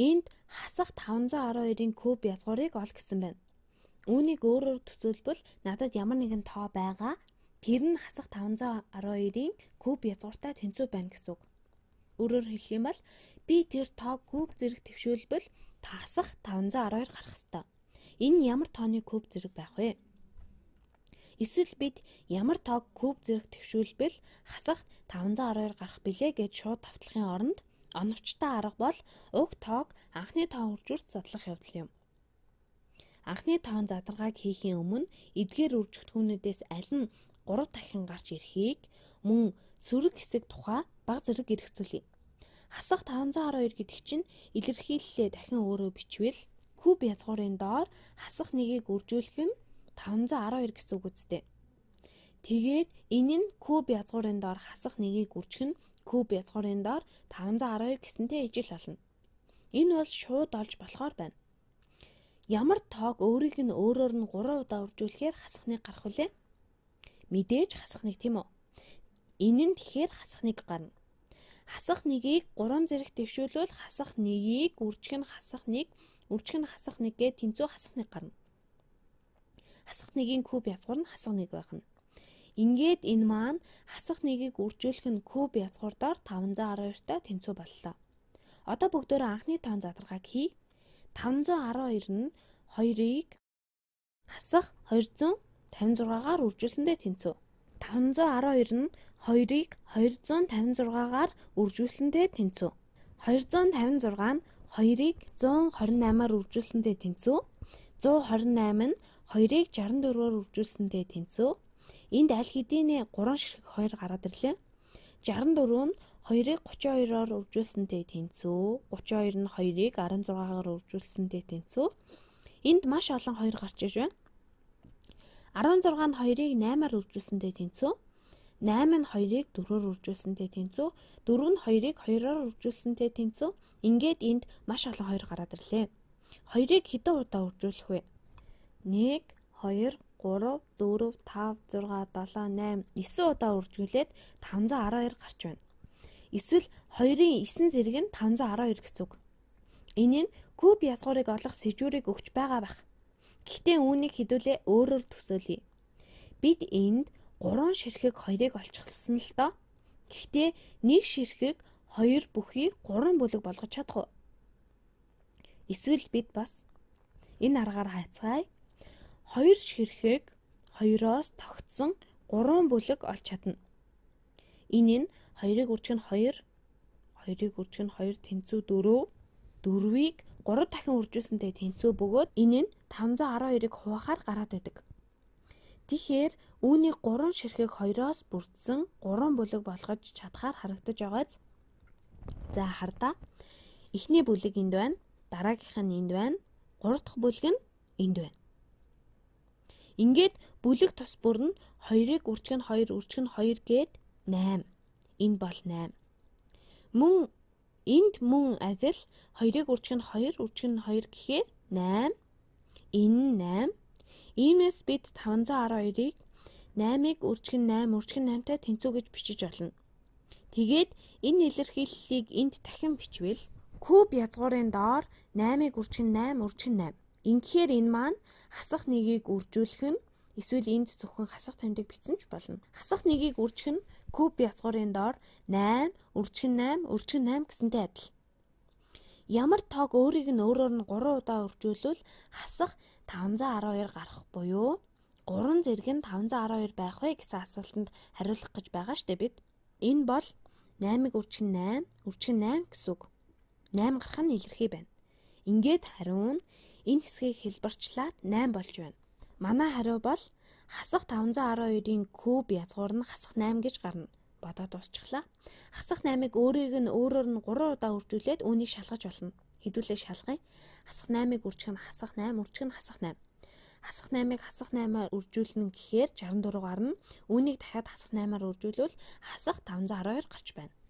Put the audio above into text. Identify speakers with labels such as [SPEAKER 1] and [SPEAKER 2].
[SPEAKER 1] Энд хасах 512-ын куб язгуурыг ол гэсэн байна. Үүнийг өөрөөр төсөөлбөл надад ямар нэгэн тоо байгаа. Тэр нь хасах 512-ын куб язгууртай тэнцүү байна гэсэн үг. Өөрөөр хэлэх юм бол би тэр тоо куб зэрэг төвшөөлбөл тасах 512 гарах хэвээр. Энэ ямар тооны куб зэрэг байх вэ? Эсвэл бид ямар тоог куб зэрэг төвшүүлбэл хасах 512 гарах билээ гэж шууд давтлахын оронд Оновчтой арга бол уг тоог анхны тоон үржүүлж задлах явдал юм. Анхны тоон задаргааг хийхийн өмнө эдгээр үржигдэхүүнүүдээс аль нь 3 дахин гарч ирэхийг мөн сөрөг хэсэг тухай баг зэрэг эргэцүүлье. Хасах 512 гэдэг чинь илэрхийллээ дахин өөрөө бичвэл куб язгуурын доор хасах нэгийг үржүүлэх нь 512 гэсэн үг үсттэй. Тэгээд энэ нь куб язгуурын доор хасах нэгийг үржих нь куб язгуурын доор 512 гэсэнтэй ижил болно. Энэ бол шууд олж болохоор байна. Ямар тоог өөрийг нь өөрөөр нь 3 удаа үржүүлэхээр хасахныг гарах үлээ? Мэдээж хасахныг тийм үү? Энэ нь тэгэхээр хасахныг гарна. Хасах нэгийг 3 зэрэг дэвшүүлвэл хасах нэгийг үржих нь хасах нэг, үржих нь хасах нэг гэж тэнцүү хасахныг гарна. Хасах нэгийн куб язгуур нь хасах нэг байх нь. Ингээд энэ маань хасах нэгийг үржүүлэх нь куб язгуурдаар 512-тай тэнцүү боллоо. Одоо бүгдөө анхны тоон задрагааг хий. 512 нь 2-ыг хасах 256-аар үржүүлсэндээ тэнцүү. 512 нь 2-ыг 256-аар үржүүлсэндээ тэнцүү. 256 нь 2-ыг 128-аар үржүүлсэндээ тэнцүү. 128 нь 2-ыг 64-аар үржүүлсэндээ тэнцүү. Энд аль хэдийн 3 ширхэг 2 гараад ирлээ. 64 нь 2-ыг 32-оор үржүүлсэнтэй тэнцүү. 32 нь 2-ыг 16-аар үржүүлсэнтэй тэнцүү. Энд маш олон 2 гарч иж байна. 16 нь 2-ыг 8-аар үржүүлсэнтэй тэнцүү. 8 нь 2-ыг 4-оор үржүүлсэнтэй тэнцүү. 4 нь 2-ыг 2-оор үржүүлсэнтэй тэнцүү. Ингээд энд маш олон 2 гараад ирлээ. 2-ыг хэдэн удаа үржүүлэх вэ? 1 2 3 4 5 6 7 8 9 удаа үржүүлээд 512 гарч байна. Эсвэл 2-ын 9 зэрэг нь 512 гэсэн үг. Энэ нь куб язгуурыг олох сэжүүрийг өгч байгаа бах. Гэхдээ үүнийг хідүүлээ өөрөөр төсөөлье. Бид энд 3 ширхэг 2-ыг олчихсан л доо. Гэхдээ нэг ширхэг 2 бүхий 3 бүлэг болгож чадах уу? Эсвэл бид бас энэ аргаар хайцгаая. 2 ширхэг 2-оос тогтсон 3 бүлэг олж чадна. Энэ нь 2-ыг үржих нь 2, 2-ыг үржих нь 2 тэнцүү 4, 4-ийг 3 дахин үржүүлсэнтэй тэнцүү бөгөөд энэ нь 512-ыг хуваахаар гараад байдаг. Тэгэхээр үүний 3 ширхэг 2-оос бүрдсэн 3 бүлэг болгож чадхаар харагдаж байгааз. За хардаа. Эхний бүлэг энд байна, дараагийнх нь энд байна, 3 дахь бүлэг нь энд байна. Ингээд бүлэг тус бүр нь 2-ыг үрчг нь 2, үрчг нь 2 гээд 8. Энэ бол 8. Мөн энд мөн адил 2-ыг үрчг нь 2, үрчг нь 2 гэхээр 8. Энэ 8. Иймээс бид 512-ыг 8-ыг үрчг нь 8, үрчг нь 8-тай тэнцүү гэж бичиж болно. Тэгээд энэ илэрхийллийг энд дахин бичвэл куб язгуурын доор 8-ыг үрчг нь 8, үрчг нь 8 Ингэхээр энэ маань хасах нэгийг үржүүлэх нь эсвэл энд зөвхөн хасах тамдиг бичсэн ч болно. Хасах нэгийг үржих нь куб язгуурын доор 8, үржих нь 8, үржих нь 8 гэсэнтэй адил. Ямар тоог өөрийг нь өөрөөр нь 3 удаа үржүүлвэл хасах 512 гарах буюу 3 зэрэг нь 512 байх вэ гэсэн асуултанд хариулах гэж байгаа штэ бид. Энэ бол 8-ыг үржих нь 8, үржих нь 8 гэсэн үг. 8 гарах нь илэрхий байна. Ингээд хариун нь энэ хэсгийг хэлбэрчлээд 8 болж байна. Манай хариу бол хасах 512-ийн куб язгуур нь хасах 8 гэж гарна. Бодоод дуусчихлаа. Хасах 8-ыг өөрийг нь өөрөөр нь 3 удаа үржүүлээд үүнийг шалгаж болно. Хэдүүлээ шалгая. Хасах 8-ыг үржих нь хасах 8, үржих нь хасах 8. Хасах 8-ыг хасах 8-аар үржүүлнэ гэхээр 64 гарна. Үүнийг дахиад хасах 8-аар үржүүлвэл хасах 512 гарч байна.